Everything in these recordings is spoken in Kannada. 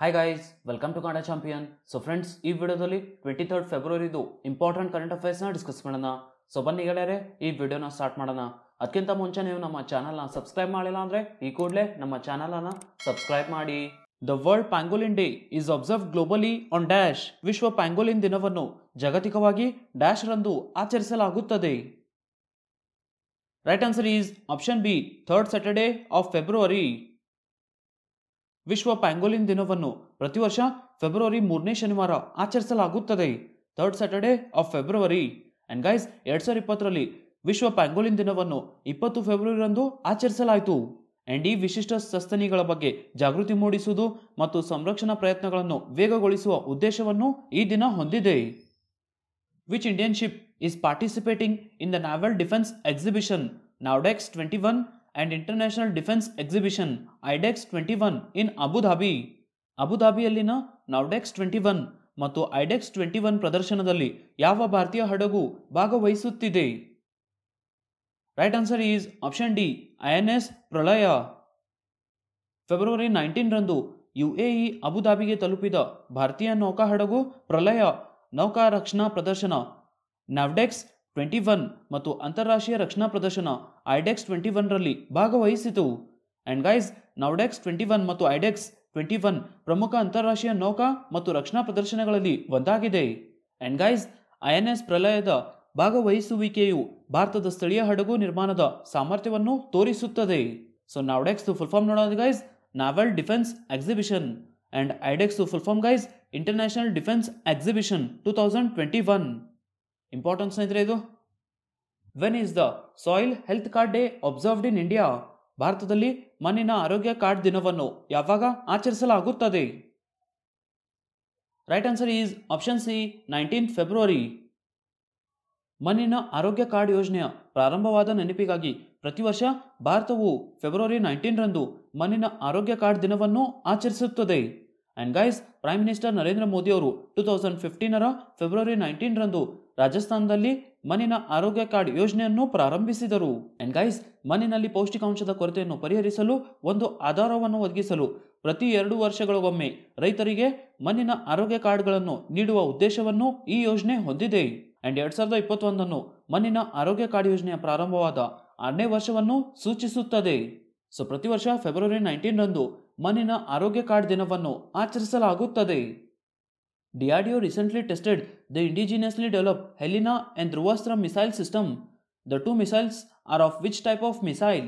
Hi guys welcome to Kannada champion so friends ಈ ವಿಡಿಯೋದಲ್ಲಿ ಟ್ವೆಂಟಿ ಥರ್ಡ್ ಫೆಬ್ರವರಿದು ಇಂಪಾರ್ಟೆಂಟ್ ಕರೆಂಟ್ ಅಫೇರ್ಸ್ನ ಡಿಸ್ಕಸ್ ಮಾಡೋಣ ಸೊ ಬನ್ನಿ ಗೆಳೆಯರೆ ಈ ವಿಡಿಯೋನ ಸ್ಟಾರ್ಟ್ ಮಾಡೋಣ ಅದಕ್ಕಿಂತ ಮುಂಚೆ ನೀವು ನಮ್ಮ ಚಾನಲ್ನ ಸಬ್ಸ್ಕ್ರೈಬ್ ಮಾಡಿಲ್ಲ ಅಂದರೆ ಈ ಕೂಡಲೇ ನಮ್ಮ ಚಾನಲನ್ನು ಸಬ್ಸ್ಕ್ರೈಬ್ ಮಾಡಿ the world pangolin day is observe globally on dash ವಿಶ್ವ ಪ್ಯಾಂಗೋಲಿನ್ ದಿನವನ್ನು ಜಾಗತಿಕವಾಗಿ ಡ್ಯಾಶ್ ರಂದು ಆಚರಿಸಲಾಗುತ್ತದೆ right answer is option B third Saturday of February ವಿಶ್ವ ಪ್ಯಾಂಗೋಲಿನ್ ದಿನವನ್ನು ಪ್ರತಿ ವರ್ಷ ಫೆಬ್ರವರಿ ಮೂರನೇ ಶನಿವಾರ ಆಚರಿಸಲಾಗುತ್ತದೆ third Saturday of February and guys ಎರಡ್ ಸಾವಿರದ ಇಪ್ಪತ್ತರಲ್ಲಿ ವಿಶ್ವ ಪ್ಯಾಂಗೋಲಿನ್ ದಿನವನ್ನು ಇಪ್ಪತ್ತು ಫೆಬ್ರವರಿರಂದು ಆಚರಿಸಲಾಯಿತು ಅಂಡ್ ಈ ವಿಶಿಷ್ಟ ಸಸ್ತನಿಗಳ ಬಗ್ಗೆ ಜಾಗೃತಿ ಮೂಡಿಸುವುದು ಮತ್ತು ಸಂರಕ್ಷಣಾ ಪ್ರಯತ್ನಗಳನ್ನು ವೇಗಗೊಳಿಸುವ ಉದ್ದೇಶವನ್ನು ಈ ದಿನ ಹೊಂದಿದೆ which Indian ship is participating in the naval defence exhibition NAVDEX twenty one and international defence exhibition IDEX twenty one in Abu Dhabi ಅಬುಧಾಬಿಯಲ್ಲಿನ ನೌಡೆಕ್ಸ್ ಟ್ವೆಂಟಿ ಒನ್ ಮತ್ತು ಐಡೆಕ್ಸ್ ಟ್ವೆಂಟಿ ಒನ್ ಪ್ರದರ್ಶನದಲ್ಲಿ ಯಾವ ಭಾರತೀಯ ಹಡಗು ಭಾಗವಹಿಸುತ್ತಿದೆ right answer is option D I N S Pralaya ಫೆಬ್ರವರಿ ನೈನ್ಟೀನ್ರಂದು ಇ ಅಬುಧಾಬಿಗೆ ತಲುಪಿದ ಭಾರತೀಯ ನೌಕಾ ಹಡಗು ಪ್ರಳಯ ನೌಕಾ ರಕ್ಷಣಾ ಪ್ರದರ್ಶನ ನವ್ಡೆಕ್ಸ್ ಟ್ವೆಂಟಿ ಒನ್ ಮತ್ತು ಅಂತಾರಾಷ್ಟ್ರೀಯ ರಕ್ಷಣಾ ಪ್ರದರ್ಶನ ಐಡೆಕ್ಸ್ ಟ್ವೆಂಟಿ ಒನ್ರಲ್ಲಿ ಭಾಗವಹಿಸಿತು and guys NAVDEX twenty one ಮತ್ತು ಐಡೆಕ್ಸ್ ಟ್ವೆಂಟಿ ಒನ್ ಪ್ರಮುಖ ಅಂತಾರಾಷ್ಟ್ರೀಯ ನೌಕಾ ಮತ್ತು ರಕ್ಷಣಾ ಪ್ರದರ್ಶನಗಳಲ್ಲಿ ಒಂದಾಗಿದೆ and guys I N S ಪ್ರಲಯದ ಭಾಗವಹಿಸುವಿಕೆಯು ಭಾರತದ ಸ್ಥಳೀಯ ಹಡಗು ನಿರ್ಮಾಣದ ಸಾಮರ್ಥ್ಯವನ್ನು ತೋರಿಸುತ್ತದೆ ಸೊ ನೌಡೆಕ್ಸ್ ಫುಲ್ ಫಾರ್ಮ್ ನೋಡೋದು guys naval defence exhibition and IDEX full form guys international defence exhibition two thousand twenty one importance ಸ್ನೇಹಿತರೆ ಇದು when is the soil health card day observed in India ಭಾರತದಲ್ಲಿ ಮಣ್ಣಿನ ಆರೋಗ್ಯ ಕಾರ್ಡ್ ದಿನವನ್ನು ಯಾವಾಗ ಆಚರಿಸಲಾಗುತ್ತದೆ right answer is option C nineteen February ಮಣ್ಣಿನ ಆರೋಗ್ಯ ಕಾರ್ಡ್ ಯೋಜನೆಯ ಪ್ರಾರಂಭವಾದ ನೆನಪಿಗಾಗಿ ಪ್ರತಿ ವರ್ಷ ಭಾರತವು ಫೆಬ್ರವರಿ ನೈನ್ಟೀನ್ ರಂದು ಮಣ್ಣಿನ ಆರೋಗ್ಯ ಕಾರ್ಡ್ ದಿನವನ್ನು ಆಚರಿಸುತ್ತದೆ and guys prime minister Narendra Modi ಅವರು ಟೂ ತೌಸಂಡ್ ಫಿಫ್ಟೀನರ ಫೆಬ್ರವರಿ ನೈನ್ಟೀನ್ ರಂದು ರಾಜಸ್ಥಾನದಲ್ಲಿ ಮಣ್ಣಿನ ಆರೋಗ್ಯ ಕಾರ್ಡ್ ಯೋಜನೆಯನ್ನು ಪ್ರಾರಂಭಿಸಿದರು ಅಂಡ್ ಗೈಸ್ ಮಣ್ಣಿನಲ್ಲಿ ಪೌಷ್ಟಿಕಾಂಶದ ಕೊರತೆಯನ್ನು ಪರಿಹರಿಸಲು ಒಂದು ಆಧಾರವನ್ನು ಒದಗಿಸಲು ಪ್ರತಿ ಎರಡು ವರ್ಷಗಳಿಗೊಮ್ಮೆ ರೈತರಿಗೆ ಮಣ್ಣಿನ ಆರೋಗ್ಯ ಕಾರ್ಡ್ಗಳನ್ನು ನೀಡುವ ಉದ್ದೇಶವನ್ನು ಈ ಯೋಜನೆ ಹೊಂದಿದೆ ಅಂಡ್ ಎರಡ್ ಸಾವಿರದ ಇಪ್ಪತ್ತೊಂದನ್ನು ಮಣ್ಣಿನ ಆರೋಗ್ಯ ಕಾರ್ಡ್ ಯೋಜನೆಯ ಪ್ರಾರಂಭವಾದ ಆರನೇ ವರ್ಷವನ್ನು ಸೂಚಿಸುತ್ತದೆ ಸೊ ಪ್ರತಿ ವರ್ಷ ಫೆಬ್ರವರಿ ನೈನ್ಟೀನ್ ರಂದು ಮಣ್ಣಿನ ಆರೋಗ್ಯ ಕಾರ್ಡ್ ದಿನವನ್ನು ಆಚರಿಸಲಾಗುತ್ತದೆ DRDO recently tested the indigenously developed Helena and Dhruvastra missile system. The two missiles are of which type of missile?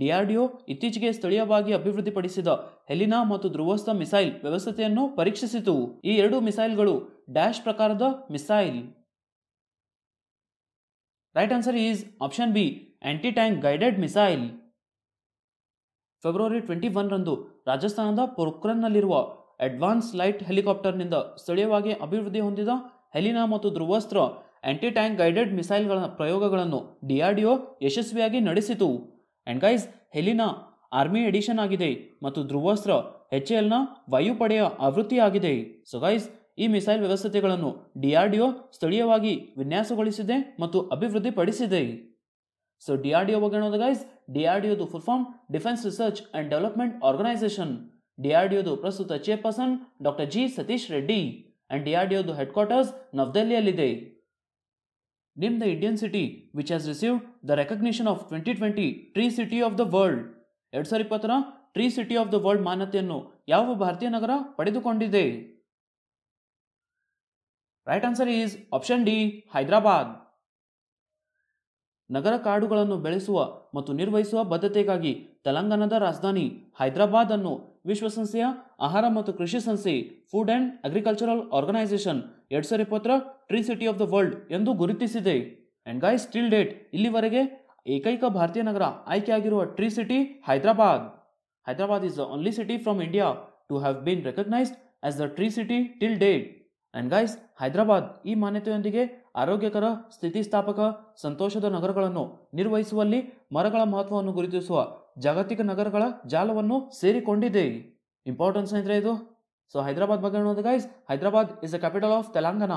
DRDO ಇತ್ತೀಚೆಗೆ ಸ್ಥಳೀಯವಾಗಿ ಅಭಿವೃದ್ಧಿಪಡಿಸಿದ ಹೆಲಿನಾ ಮತ್ತು ಧ್ರುವಸ್ಥ ಮಿಸೈಲ್ ವ್ಯವಸ್ಥೆಯನ್ನು ಪರೀಕ್ಷಿಸಿತು ಈ ಎರಡು ಮಿಸೈಲ್ಗಳು ಡ್ಯಾಶ್ ಪ್ರಕಾರದ missile right answer is option B anti tank guided missile February twenty ಒನ್ರಂದು ರಾಜಸ್ಥಾನದ ಪೊಕ್ರನ್ನಲ್ಲಿರುವ ಅಡ್ವಾನ್ಸ್ ಲೈಟ್ ಹೆಲಿಕಾಪ್ಟರ್ನಿಂದ ಸ್ಥಳೀಯವಾಗಿ ಅಭಿವೃದ್ಧಿ ಹೊಂದಿದ ಹೆಲಿನಾ ಮತ್ತು ಧ್ರುವಸ್ತ್ರ ಆ್ಯಂಟಿ ಟ್ಯಾಂಕ್ ಗೈಡೆಡ್ ಮಿಸೈಲ್ಗಳ ಪ್ರಯೋಗಗಳನ್ನು ಡಿಆರ್ಡಿಒ ಯಶಸ್ವಿಯಾಗಿ ನಡೆಸಿತು and guys Helina army edition ಆಗಿದೆ ಮತ್ತು ಧ್ರುವಸ್ತ್ರ ಎಚ್ ಎಲ್ನ ವಾಯುಪಡೆಯ ಆವೃತ್ತಿಯಾಗಿದೆ ಸೊ ಗೈಸ್ ಈ ಮಿಸೈಲ್ ವ್ಯವಸ್ಥೆಗಳನ್ನು ಡಿಆರ್ಡಿಒ ಸ್ಥಳೀಯವಾಗಿ ವಿನ್ಯಾಸಗೊಳಿಸಿದೆ ಮತ್ತು ಅಭಿವೃದ್ಧಿಪಡಿಸಿದೆ ಸೊ ಡಿಆರ್ಡಿಒ ಬಗ್ಗೆ ನೋಡಿದ ಗೈಸ್ ಡಿಆರ್ಡಿಒದು full form defence research and development organisation ಡಿಆರ್ಡಿಒದು ಪ್ರಸ್ತುತ chairperson doctor G Satish Reddy and ಡಿಆರ್ಡಿಒದು ಹೆಡ್ ಕ್ವಾರ್ಟರ್ಸ್ ನವದೆಹಲಿಯಲ್ಲಿದೆ the Indian city which which received the recognition of twenty twenty tree city of the world ಎರಡು ಸಾವಿರ ಇಪ್ಪತ್ತರ tree city of the world ಮಾನ್ಯತೆಯನ್ನು ಯಾವ ಭಾರತೀಯ ನಗರ ಪಡೆದುಕೊಂಡಿದೆ right answer is option D Hyderabad ನಗರ ಕಾಡುಗಳನ್ನು ಬೆಳೆಸುವ ಮತ್ತು ನಿರ್ವಹಿಸುವ ಬದ್ಧತೆಗಾಗಿ ತೆಲಂಗಾಣದ ರಾಜಧಾನಿ ಹೈದರಾಬಾದ್ ಅನ್ನು ವಿಶ್ವಸಂಸ್ಥೆಯ ಆಹಾರ ಮತ್ತು ಕೃಷಿ ಸಂಸ್ಥೆ ಫುಡ್ ಆ್ಯಂಡ್ ಅಗ್ರಿಕಲ್ಚರಲ್ ಆರ್ಗನೈಸೇಷನ್ ಎರಡು ಸಾವಿರ ಇಪ್ಪತ್ತರ tree city of the world ಎಂದು ಗುರುತಿಸಿದೆ ಅಂಡ್ ಗೈಸ್ ಟಿಲ್ ಡೇಟ್ ಇಲ್ಲಿವರೆಗೆ ಏಕೈಕ ಭಾರತೀಯ ನಗರ ಆಯ್ಕೆಯಾಗಿರುವ tree city Hyderabad Hyderabad is the only city from India to have been recognised as the tree city till date and guys Hyderabad ಈ ಮಾನ್ಯತೆಯೊಂದಿಗೆ ಆರೋಗ್ಯಕರ ಸ್ಥಿತಿಸ್ಥಾಪಕ ಸಂತೋಷದ ನಗರಗಳನ್ನು ನಿರ್ವಹಿಸುವಲ್ಲಿ ಮರಗಳ ಮಹತ್ವವನ್ನು ಗುರುತಿಸುವ ಜಾಗತಿಕ ನಗರಗಳ ಜಾಲವನ್ನು ಸೇರಿಕೊಂಡಿದೆ ಇಂಪಾರ್ಟೆನ್ಸ್ ಅಂದರೆ ಇದು ಸೊ ಹೈದರಾಬಾದ್ ಬಗ್ಗೆ ನೋಡೋದು guys Hyderabad is the capital of Telangana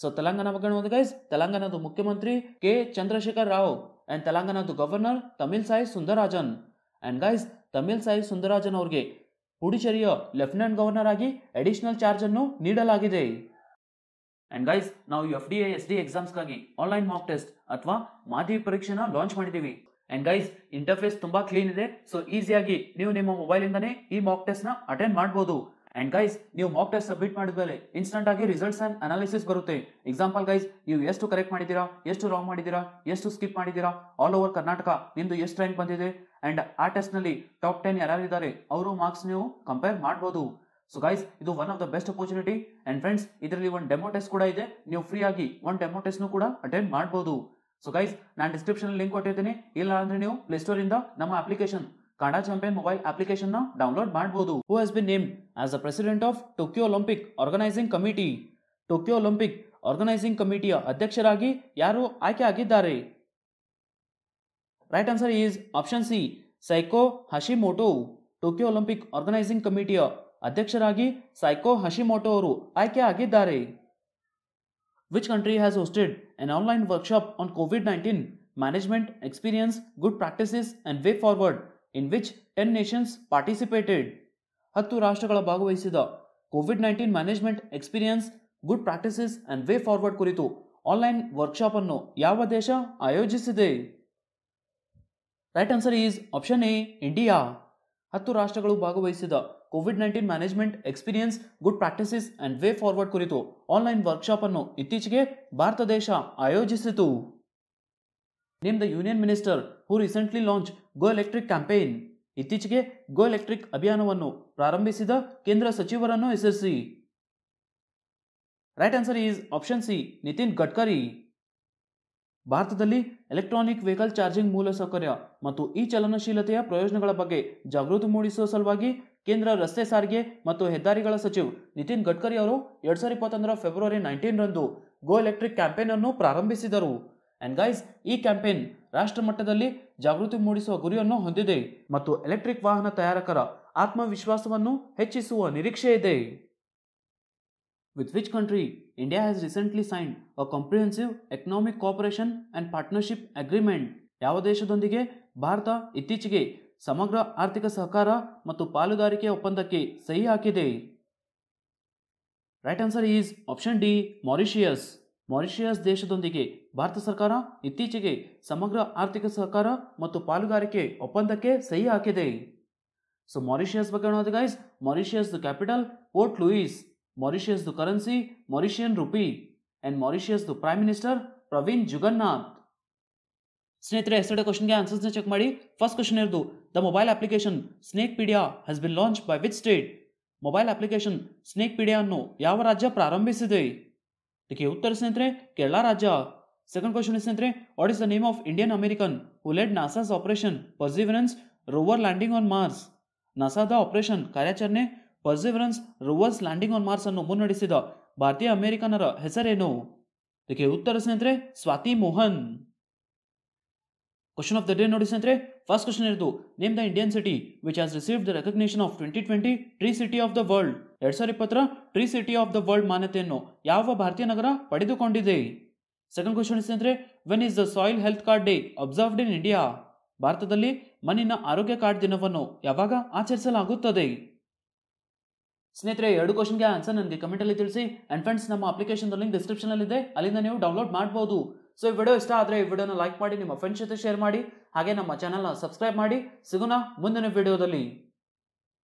so Telangana ಬಗ್ಗೆ ನೋಡೋದು ಗೈಸ್ ತೆಲಂಗಾಣದ ಮುಖ್ಯಮಂತ್ರಿ ಕೆ ಚಂದ್ರಶೇಖರ್ ರಾವ್ ಆ್ಯಂಡ್ ತೆಲಂಗಾಣದ governor Tamil Sai Sundararajan and guys Tamil Sai Sundararajan ಅವ್ರಿಗೆ ಪುಡುಚೇರಿಯ ಲೆಫ್ಟಿನೆಂಟ್ ಗವರ್ನರ್ ಆಗಿ ಅಡಿಷನಲ್ ಚಾರ್ಜ್ ಅನ್ನು ನೀಡಲಾಗಿದೆ ಅಂಡ್ ಗೈಸ್ ನಾವು ಎಫ್ ಡಿ ಎಸ್ ಡಿ ಎಕ್ಸಾಮ್ಸ್ಗಾಗಿ ಆನ್ಲೈನ್ ಮಾಕ್ ಟೆಸ್ಟ್ ಅಥವಾ ಮಾದರಿ ಪರೀಕ್ಷೆನ ಲಾಂಚ್ ಮಾಡಿದ್ದೀವಿ ಅಂಡ್ ಗೈಸ್ ಇಂಟರ್ಫೇಸ್ ತುಂಬಾ ಕ್ಲೀನ್ ಇದೆ ಸೊ ಈಸಿಯಾಗಿ ನೀವು ನಿಮ್ಮ ಮೊಬೈಲ್ ಇಂದಾನೆ ಈ ಮಾಕ್ ಟೆಸ್ಟ್ ನ ಅಟೆಂಡ್ ಮಾಡಬಹುದು ಅಂಡ್ ಗೈಸ್ ನೀವು ಮಾಕ್ ಟೆಸ್ಟ್ ಸಬ್ಮಿಟ್ ಮಾಡಿದ ಮೇಲೆ ಇನ್ಸ್ಟೆಂಟ್ ಆಗಿ ರಿಸಲ್ಟ್ಸ್ ಅಂಡ್ ಅನಾಲಿಸಿಸ್ ಬರುತ್ತೆ ಎಕ್ಸಾಂಪಲ್ ಗೈಸ್ ನೀವು ಎಷ್ಟು ಕರೆಕ್ಟ್ ಮಾಡಿದ್ದೀರಾ ಎಷ್ಟು ರಾಂಗ್ ಮಾಡಿದ್ದೀರಾ ಎಷ್ಟು ಸ್ಕಿಪ್ ಮಾಡಿದ್ದೀರಾ ಆಲ್ ಓವರ್ ಕರ್ನಾಟಕ ನಿಮ್ದು ಎಷ್ಟು ರ್ಯಾಂಕ್ ಬಂದಿದೆ ಅಂಡ್ ಆ ಟೆಸ್ಟ್ ನಲ್ಲಿ ಟಾಪ್ ಟೆನ್ ಯಾರಿದ್ದಾರೆ ಅವರು ಮಾರ್ಕ್ಸ್ ನೀವು ಕಂಪೇರ್ ಮಾಡಬಹುದು ಸೊ ಗೈಸ್ ಇದು one of the best opportunity and friends ಇದರಲ್ಲಿ ಒಂದು ಡೆಮೋ ಟೆಸ್ಟ್ ಕೂಡ ಇದೆ ನೀವು ಫ್ರೀ ಆಗಿ ಒಂದು ಡೆಮೋ ಟೆಸ್ಟ್ ಕೂಡ ಅಟೆಂಡ್ ಮಾಡಬಹುದು ಸೊ ಗೈಸ್ ನಾನು ಡಿಸ್ಕ್ರಿಪ್ಷನ್ ಲಿಂಕ್ ಕೊಟ್ಟಿರ್ತೀನಿ ಇಲ್ಲ ಅಂದ್ರೆ ನೀವು ಪ್ಲೇಸ್ಟೋರ್ ಇಂದ ನಮ್ಮ application Kannada champion mobile application ನ ಡೌನ್ಲೋಡ್ ಮಾಡಬಹುದು who has been named as a president of Tokyo Olympic organising committee Tokyo Olympic organising ಕಮಿಟಿಯ ಅಧ್ಯಕ್ಷರಾಗಿ ಯಾರು ಆಯ್ಕೆ ಆಗಿದ್ದಾರೆ right answer is option C Seiko Hashimoto Tokyo Olympic organising ಕಮಿಟಿಯ ಅಧ್ಯಕ್ಷರಾಗಿ ಸೈಕೋ ಹಶಿಮೋಟೋ ಅವರು ಆಯ್ಕೆ ಆಗಿದ್ದಾರೆ Which country has hosted an online workshop on COVID 19 management, experience, good practices, and way forward, in which 10 nations participated? ಹತ್ತು ರಾಷ್ಟ್ರಗಳ ಭಾಗವಹಿಸಿದ COVID nineteen management experience good practices and way forward ಕುರಿತು ಆನ್ಲೈನ್ ವರ್ಕ್ಶಾಪ್ ಅನ್ನು ಯಾವ ದೇಶ ಆಯೋಜಿಸಿದೆ right answer is option A India ಹತ್ತು ರಾಷ್ಟ್ರಗಳು ಭಾಗವಹಿಸಿದ COVID nineteen management experience good practices and way forward ಕುರಿತು ಆನ್ಲೈನ್ ವರ್ಕ್ಶಾಪ್ ಅನ್ನು ಇತ್ತೀಚೆಗೆ ಭಾರತ ದೇಶ ಆಯೋಜಿಸಿತು name the union minister who recently launch go electric campaign ಇತ್ತೀಚೆಗೆ ಗೋ ಎಲೆಕ್ಟ್ರಿಕ್ ಅಭಿಯಾನವನ್ನು ಪ್ರಾರಂಭಿಸಿದ ಕೇಂದ್ರ ಸಚಿವರನ್ನು ಹೆಸರಿಸಿ right answer is option C Nitin Gadkari ಭಾರತದಲ್ಲಿ ಎಲೆಕ್ಟ್ರಾನಿಕ್ ವೆಹಿಕಲ್ ಚಾರ್ಜಿಂಗ್ ಮೂಲಸೌಕರ್ಯ ಮತ್ತು ಈ ಚಲನಶೀಲತೆಯ ಪ್ರಯೋಜನಗಳ ಬಗ್ಗೆ ಜಾಗೃತಿ ಮೂಡಿಸುವ ಸಲುವಾಗಿ ಕೇಂದ್ರ ರಸ್ತೆ ಸಾರಿಗೆ ಮತ್ತು ಹೆದ್ದಾರಿಗಳ ಸಚಿವ ನಿತಿನ್ ಗಡ್ಕರಿ ಅವರು ಎರಡ್ ಸಾವಿರದ ಇಪ್ಪತ್ತೊಂದರ ಫೆಬ್ರವರಿ ನೈನ್ಟೀನ್ ರಂದು ಗೋ ಎಲೆಕ್ಟ್ರಿಕ್ ಕ್ಯಾಂಪೇನ್ ಅನ್ನು ಪ್ರಾರಂಭಿಸಿದರು ಅಂಡ್ ಗೈಸ್ ಈ ಕ್ಯಾಂಪೇನ್ ರಾಷ್ಟ್ರ ಮಟ್ಟದಲ್ಲಿ ಜಾಗೃತಿ ಮೂಡಿಸುವ ಗುರಿಯನ್ನು ಹೊಂದಿದೆ ಮತ್ತು ಎಲೆಕ್ಟ್ರಿಕ್ ವಾಹನ ತಯಾರಕರ ಆತ್ಮವಿಶ್ವಾಸವನ್ನು ಹೆಚ್ಚಿಸುವ ನಿರೀಕ್ಷೆ ಇದೆ with which country India has recently signed a comprehensive economic cooperation and partnership agreement ಯಾವ ದೇಶದೊಂದಿಗೆ ಭಾರತ ಇತ್ತೀಚೆಗೆ ಸಮಗ್ರ ಆರ್ಥಿಕ ಸಹಕಾರ ಮತ್ತು ಪಾಲುದಾರಿಕೆ ಒಪ್ಪಂದಕ್ಕೆ ಸಹಿ ಹಾಕಿದೆ right answer is option D Mauritius Mauritius ದೇಶದೊಂದಿಗೆ ಭಾರತ ಸರ್ಕಾರ ಇತ್ತೀಚೆಗೆ ಸಮಗ್ರ ಆರ್ಥಿಕ ಸಹಕಾರ ಮತ್ತು ಪಾಲುಗಾರಿಕೆ ಒಪ್ಪಂದಕ್ಕೆ ಸಹಿ ಹಾಕಿದೆ ಸೊ ಮಾರಿಷಿಯಸ್ ಬಗ್ಗೆ ನೋಡೋದು guys the capital Port Louis the currency Mauritian rupee and the prime minister Pravind Jugnauth ಸ್ನೇಹಿತರೆ ಎಸ್ಟರ್ಡೇ ಕ್ವಶನ್ಗೆ ಆನ್ಸರ್ಸ್ನ ಚೆಕ್ ಮಾಡಿ ಫಸ್ಟ್ ಕ್ವಶನ್ ಇರೋದು the mobile application Snakepedia has been launch by which state mobile application snake ಅನ್ನು ಯಾವ ರಾಜ್ಯ ಪ್ರಾರಂಭಿಸಿದೆ ಇದಕ್ಕೆ ಉತ್ತರ ಸ್ನೇಹಿತರೆ ಕೇರಳ ರಾಜ್ಯ ಸೆಕೆಂಡ್ ಕ್ವಶನ್ ಸ್ನೇಹಿತರೆ what is the name of Indian American who led NASA's operation perseverance rover landing on Mars ನಾಸಾದ ಆಪರೇಷನ್ ಕಾರ್ಯಾಚರಣೆ perseverance rovers landing on Mars ಅನ್ನು ಮುನ್ನಡೆಸಿದ ಭಾರತೀಯ ಅಮೆರಿಕನರ ಹೆಸರೇನು ಇದಕ್ಕೆ ಉತ್ತರ ಸ್ನೇಹಿತರೆ Swati Mohan question of the day ನೋಡಿ ಸ್ನೇಹಿತರೆ ಫಸ್ಟ್ ಕ್ವಶನ್ ಇರೋದು name the Indian city which has receive the recognition of twenty twenty tree city of the world ಎರಡ್ ಸಾವಿರ ಇಪ್ಪತ್ತರ tree city of the world ಮಾನ್ಯತೆಯನ್ನು ಯಾವ ಭಾರತೀಯ ನಗರ ಪಡೆದುಕೊಂಡಿದೆ ಸೆಕೆಂಡ್ ಕ್ವಶನ್ ಸ್ನೇಹಿತರೆ when is the soil health card day observed in India ಭಾರತದಲ್ಲಿ ಮಣ್ಣಿನ ಆರೋಗ್ಯ ಕಾರ್ಡ್ ದಿನವನ್ನು ಯಾವಾಗ ಆಚರಿಸಲಾಗುತ್ತದೆ ಸ್ನೇಹಿತರೆ ಎರಡು ಕ್ವಶನ್ಗೆ ಆನ್ಸರ್ ನನಗೆ ಕಮೆಂಟಲ್ಲಿ ತಿಳಿಸಿ ಆ್ಯಂಡ್ ಫ್ರೆಂಡ್ಸ್ ನಮ್ಮ ಅಪ್ಲಿಕೇಶನ್ ಲಿಂಕ್ ಇದೆ ಅಲ್ಲಿಂದ ನೀವು ಡೌನ್ಲೋಡ್ ಮಾಡ್ಬೋದು ಸೊ ಈ ವಿಡಿಯೋ ಇಷ್ಟ ಆದರೆ ಈ ವಿಡಿಯೋನ ಲೈಕ್ ಮಾಡಿ ನಿಮ್ಮ ಫ್ರೆಂಡ್ಸ್ ಜೊತೆ ಶೇರ್ ಮಾಡಿ ಹಾಗೆ ನಮ್ಮ ಚಾನಲ್ನ ಸಬ್ಸ್ಕ್ರೈಬ್ ಮಾಡಿ ಸಿಗೋಣ ಮುಂದಿನ ವಿಡಿಯೋದಲ್ಲಿ